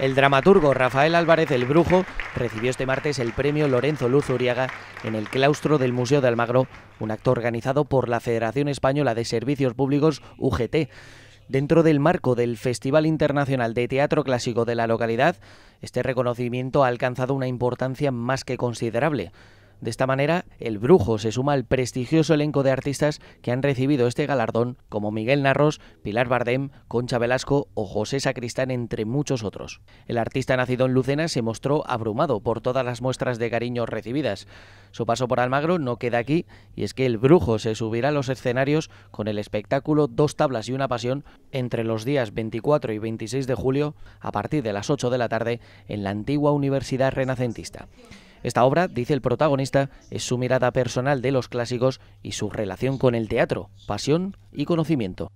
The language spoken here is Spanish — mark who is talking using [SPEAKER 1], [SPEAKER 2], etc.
[SPEAKER 1] El dramaturgo Rafael Álvarez el Brujo recibió este martes el premio Lorenzo Luz Uriaga en el claustro del Museo de Almagro, un acto organizado por la Federación Española de Servicios Públicos UGT. Dentro del marco del Festival Internacional de Teatro Clásico de la localidad, este reconocimiento ha alcanzado una importancia más que considerable. De esta manera, el Brujo se suma al prestigioso elenco de artistas que han recibido este galardón, como Miguel Narros, Pilar Bardem, Concha Velasco o José Sacristán, entre muchos otros. El artista nacido en Lucena se mostró abrumado por todas las muestras de cariño recibidas. Su paso por Almagro no queda aquí, y es que el Brujo se subirá a los escenarios con el espectáculo Dos Tablas y una Pasión entre los días 24 y 26 de julio, a partir de las 8 de la tarde, en la antigua Universidad Renacentista. Esta obra, dice el protagonista, es su mirada personal de los clásicos y su relación con el teatro, pasión y conocimiento.